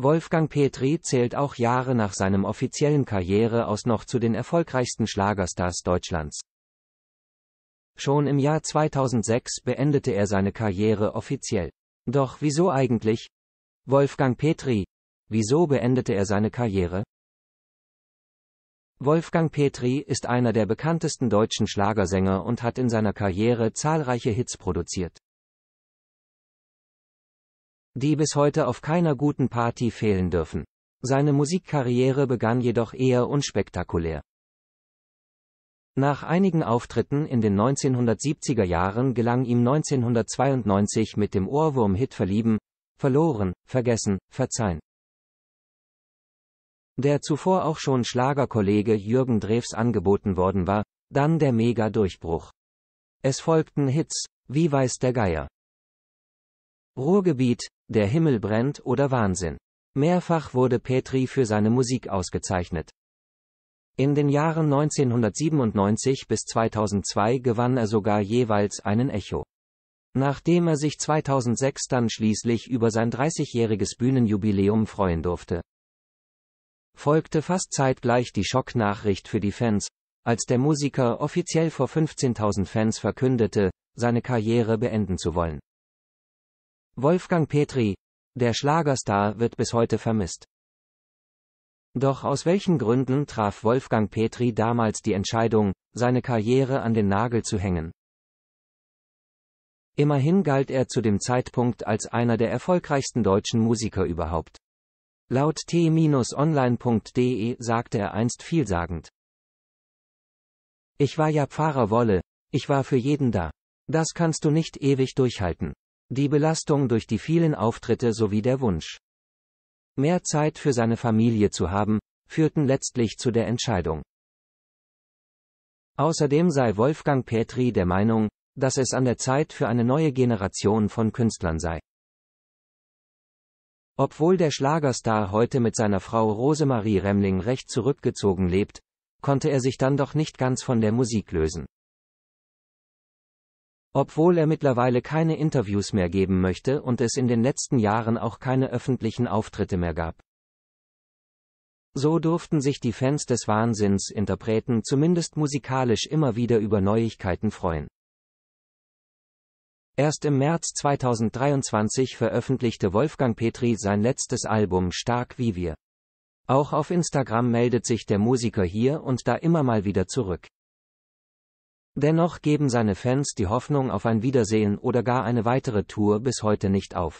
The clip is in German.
Wolfgang Petri zählt auch Jahre nach seinem offiziellen Karriere aus noch zu den erfolgreichsten Schlagerstars Deutschlands. Schon im Jahr 2006 beendete er seine Karriere offiziell. Doch wieso eigentlich? Wolfgang Petri. Wieso beendete er seine Karriere? Wolfgang Petri ist einer der bekanntesten deutschen Schlagersänger und hat in seiner Karriere zahlreiche Hits produziert die bis heute auf keiner guten Party fehlen dürfen. Seine Musikkarriere begann jedoch eher unspektakulär. Nach einigen Auftritten in den 1970er Jahren gelang ihm 1992 mit dem Ohrwurm-Hit Verlieben, Verloren, Vergessen, Verzeihen. Der zuvor auch schon Schlagerkollege Jürgen Drews angeboten worden war, dann der Mega-Durchbruch. Es folgten Hits, wie weiß der Geier, Ruhrgebiet, Der Himmel brennt oder Wahnsinn. Mehrfach wurde Petri für seine Musik ausgezeichnet. In den Jahren 1997 bis 2002 gewann er sogar jeweils einen Echo. Nachdem er sich 2006 dann schließlich über sein 30-jähriges Bühnenjubiläum freuen durfte folgte fast zeitgleich die Schocknachricht für die Fans, als der Musiker offiziell vor 15.000 Fans verkündete, seine Karriere beenden zu wollen. Wolfgang Petri, der Schlagerstar wird bis heute vermisst. Doch aus welchen Gründen traf Wolfgang Petri damals die Entscheidung, seine Karriere an den Nagel zu hängen? Immerhin galt er zu dem Zeitpunkt als einer der erfolgreichsten deutschen Musiker überhaupt. Laut t-online.de sagte er einst vielsagend. Ich war ja Pfarrer Wolle, ich war für jeden da. Das kannst du nicht ewig durchhalten. Die Belastung durch die vielen Auftritte sowie der Wunsch, mehr Zeit für seine Familie zu haben, führten letztlich zu der Entscheidung. Außerdem sei Wolfgang Petri der Meinung, dass es an der Zeit für eine neue Generation von Künstlern sei. Obwohl der Schlagerstar heute mit seiner Frau Rosemarie Remling recht zurückgezogen lebt, konnte er sich dann doch nicht ganz von der Musik lösen. Obwohl er mittlerweile keine Interviews mehr geben möchte und es in den letzten Jahren auch keine öffentlichen Auftritte mehr gab. So durften sich die Fans des Wahnsinns Interpreten zumindest musikalisch immer wieder über Neuigkeiten freuen. Erst im März 2023 veröffentlichte Wolfgang Petri sein letztes Album Stark wie wir. Auch auf Instagram meldet sich der Musiker hier und da immer mal wieder zurück. Dennoch geben seine Fans die Hoffnung auf ein Wiedersehen oder gar eine weitere Tour bis heute nicht auf.